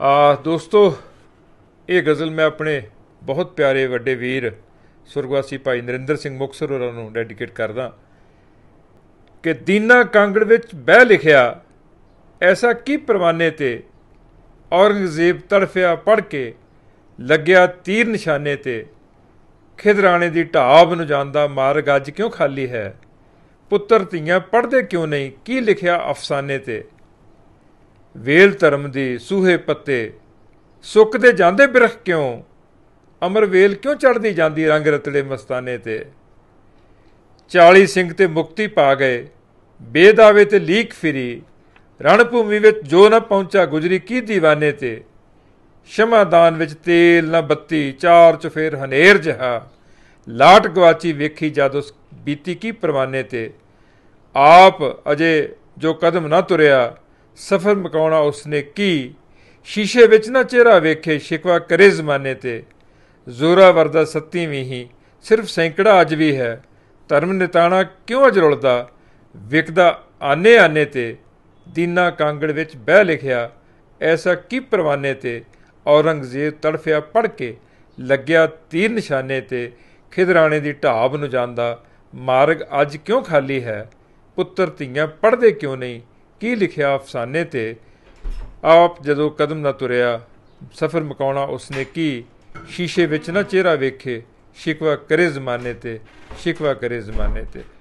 ਆ ਦੋਸਤੋ ਇਹ ਗਜ਼ਲ ਮੈਂ ਆਪਣੇ ਬਹੁਤ ਪਿਆਰੇ ਵੱਡੇ ਵੀਰ ਸੁਰਗਵਾਸੀ ਭਾਈ ਨਰਿੰਦਰ ਸਿੰਘ ਮੁਕਸਰ ਹੋਰਾਂ ਨੂੰ ਡੈਡੀਕੇਟ ਕਰਦਾ ਕਿ ਦੀਨਾ ਕਾਂਗੜ ਵਿੱਚ ਬਹਿ ਲਿਖਿਆ ਐਸਾ ਕੀ ਪਰਵਾਨੇ ਤੇ ਔਰੰਗਜ਼ੇਬ ਤੜਫਿਆ ਪੜ ਕੇ ਲੱਗਿਆ ਤੀਰ ਨਿਸ਼ਾਨੇ ਤੇ ਖਿਦਰਾਣੇ ਦੀ ਢਾਬ ਨੂੰ ਜਾਂਦਾ ਮਾਰਗ ਅੱਜ ਕਿਉਂ ਖਾਲੀ ਹੈ ਪੁੱਤਰ ਧੀਆਂ ਪੜਦੇ ਕਿਉਂ ਨਹੀਂ ਕੀ ਲਿਖਿਆ ਅਫਸਾਨੇ ਤੇ ਵੇਲ ਧਰਮ ਦੇ ਸੂਹੇ ਪੱਤੇ ਸੁੱਕਦੇ ਜਾਂਦੇ ਬਿਰਖ ਕਿਉਂ ਅਮਰ ਵੇਲ ਕਿਉਂ ਚੜਦੀ ਜਾਂਦੀ ਰੰਗ ਰਤਲੇ ਮਸਤਾਨੇ ਤੇ 40 ਸਿੰਘ ਤੇ ਮੁਕਤੀ ਪਾ ਗਏ ਬੇਦਾਵੇ ਤੇ ਲੀਕ ਫਿਰੀ ਰਣ ਭੂਮੀ ਵਿੱਚ ਜੋ ਨਾ ਪਹੁੰਚਾ ਗੁਜਰੀ ਕੀ دیਵਾਨੇ ਤੇ ਸ਼ਮਾਦਾਨ ਵਿੱਚ ਤੇਲ ਨਾ ਬੱਤੀ ਚਾਰ ਚਫੇਰ ਹਨੇਰ ਜਹਾ ਲਾਟ ਗਵਾਚੀ ਵੇਖੀ ਜਦ ਉਸ ਬੀਤੀ ਕੀ ਪਰਵਾਨੇ ਤੇ ਆਪ ਅਜੇ ਜੋ ਕਦਮ ਨਾ ਤੁਰਿਆ ਸਫਰ ਮਕਾਉਣਾ ਉਸਨੇ ਕੀ ਸ਼ੀਸ਼ੇ ਵਿੱਚ ਨਾ ਚਿਹਰਾ ਵੇਖੇ ਸ਼ਿਕਵਾ ਕਰੇ ਜ਼ਮਾਨੇ ਤੇ ਜ਼ੋਰਾ ਵਰਦਾ ਸੱਤੀ ਵੀ ਹੀ ਸਿਰਫ ਸੈਂਕੜਾ ਅੱਜ ਵੀ ਹੈ ਧਰਮ ਨਿਤਾਣਾ ਕਿਉਂ ਅਜ ਰੁਲਦਾ ਵਿਕਦਾ ਆਨੇ ਆਨੇ ਤੇ ਦੀਨਾ ਕਾਂਗੜ ਵਿੱਚ ਬਹਿ ਲਿਖਿਆ ਐਸਾ ਕੀ ਪਰਵਾਨੇ ਤੇ ਔਰੰਗਜ਼ੇਬ ਤੜਫਿਆ ਪੜ ਕੇ ਲੱਗਿਆ ਤੀਰ ਨਿਸ਼ਾਨੇ ਤੇ ਖਿਦਰਾਣੇ ਦੀ ਢਾਬ ਨੂੰ ਜਾਂਦਾ ਮਾਰਗ ਅੱਜ ਕਿਉਂ ਖਾਲੀ ਹੈ ਪੁੱਤਰ ਧੀਆਂ ਪੜਦੇ ਕਿਉਂ ਨਹੀਂ ਕੀ ਲਿਖਿਆ ਅਫਸਾਨੇ ਤੇ ਆਪ ਜਦੋਂ ਕਦਮ ਨਾ ਤੁਰਿਆ ਸਫ਼ਰ ਮਕਾਉਣਾ ਉਸਨੇ ਕੀ ਸ਼ੀਸ਼ੇ ਵਿੱਚ ਨਾ ਚਿਹਰਾ ਵੇਖੇ ਸ਼ਿਕਵਾ ਕਰੇ ਜ਼ਮਾਨੇ ਤੇ ਸ਼ਿਕਵਾ ਕਰੇ ਜ਼ਮਾਨੇ ਤੇ